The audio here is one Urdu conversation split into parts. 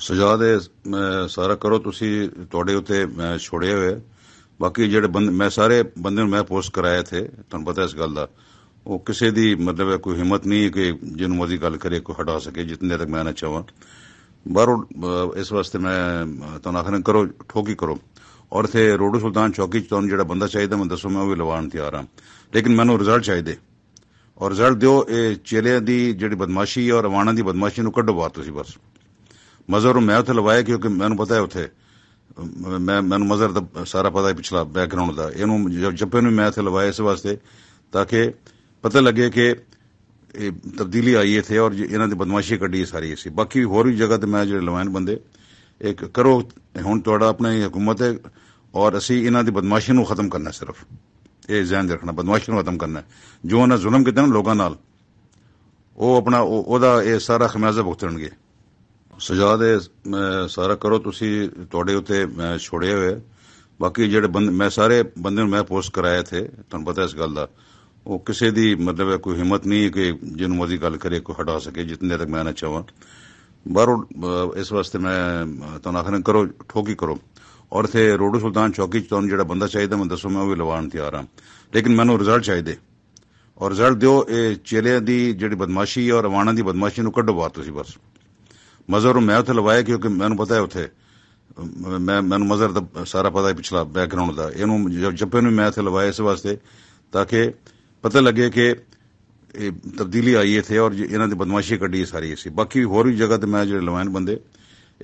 ਸਜ਼ਾ ਦੇ ਸਾਰਾ ਕਰੋ ਤੁਸੀਂ ਤੁਹਾਡੇ ਉੱਤੇ ਛੋੜੇ ਹੋਏ ਬਾਕੀ ਜਿਹੜੇ ਬੰਦੇ ਮੈਂ ਸਾਰੇ ਬੰਦੇ ਨੂੰ ਮੈਂ ਪੋਸਟ ਕਰਾਏ ਥੇ ਤੁਹਾਨੂੰ ਪਤਾ ਇਸ ਗੱਲ ਦਾ ਉਹ ਕਿਸੇ ਦੀ ਮਤਲਬ ਹੈ ਕੋਈ ਹਿੰਮਤ ਨਹੀਂ ਕਿ ਜਿਹਨੂੰ ਮਰਜ਼ੀ ਗੱਲ ਕਰੇ ਕੋਈ ਹਟਾ ਸਕੇ ਜਿੰਨੇ ਤੱਕ ਮੈਂ ਨਾ ਚਾਹਾਂ ਬਰ ਇਸ ਵਾਸਤੇ ਮੈਂ ਤੁਹਾਨੂੰ ਆਖਰ ਕਰੋ ਠੋਕੀ ਕਰੋ ਔਰ ਤੇ ਰੋਡੂ ਸੁਲਤਾਨ ਚੌਕੀ ਚ ਤੁਹਾਨੂੰ ਜਿਹੜਾ ਬੰਦਾ ਚਾਹੀਦਾ ਮੈਂ ਦੱਸੋ ਮੈਂ ਉਹ ਵੀ ਲਵਾਉਣ ਤਿਆਰ ਹਾਂ ਲੇਕਿਨ ਮੈਨੂੰ ਰਿਜ਼ਲਟ ਚਾਹੀਦੇ ਔਰ ਰਿਜ਼ਲਟ ਦਿਓ ਇਹ ਚੇਲੇ ਦੀ ਜਿਹੜੀ ਬਦਮਾਸ਼ੀ ਔਰ ਰਵਾਣਾ ਦੀ ਬਦਮਾਸ਼ੀ ਨੂੰ ਕੱਢੋ ਬਾਤ ਤੁਸੀਂ ਬਸ مظر میں اتنے لوایا کیونکہ میں پتا ہے اتنا میون دا سارا پتا پچھلا بیک گراؤنڈ کا جب میں لوایا اس واسطے تاکہ پتہ لگے کہ تبدیلی آئی اتنے اور انہوں نے بدماشی کڈی ساری اسی باقی ہور بھی جگہ تے میں جڑے لوائن بندے ایک کرو ہوں تا اپنی حکومت ہے اور اسی اِسی ان بدماشی نو ختم کرنا صرف یہ ذہن رکھنا بدماشی نو ختم کرنا جو انہیں ظلم کیا نا لوگوں سارا خمیازہ بخترنگ سجا دے سارا کرو تھی تاقی جہاں بند میں سارے بندے میں پوسٹ کرایا اتنے تتا ہے اس گل کا وہ کسی بھی مطلب کوئی ہمت نہیں کہ جن کی گل کریے ہٹا سکے جتنے دیر تک میں چاہوں باہر اس واسطے میں تعین آخر کرو ٹھوکی کرو اور اتر روڈو سلطان چوکی جا بندہ چاہیے میں دسو میں وہ بھی لوا تیار ہوں لیکن مینوں رزلٹ چاہیے اور رزلٹ دو یہ چہرے کی جہی بدماش ہے اور آنا کی بدماشی انہوں کڈو بات بس مظر میں اتنے لوایا کیونکہ میں پتا ہے اتنا مجھے دا سارا پتا ہے پچھلا بیک گراؤنڈ کا یہ جب میں لوایا اس واسطے تاکہ پتہ لگے کہ تبدیلی آئی اتنے اور بدماشی کڈی ساری اسی باقی ہور بھی جگہ تے میں جڑے لوائن بندے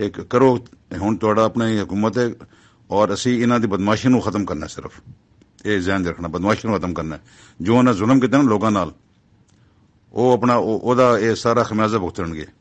ایک کرو ہوں تا اپنی حکومت ہے اور اسی انہوں کی بدماشی نو ختم کرنا صرف یہ ذہن رکھنا بدماشی نو ختم کرنا جو انہیں ظلم کیا نا لوگوں کا سارا خمیازہ بخترنگ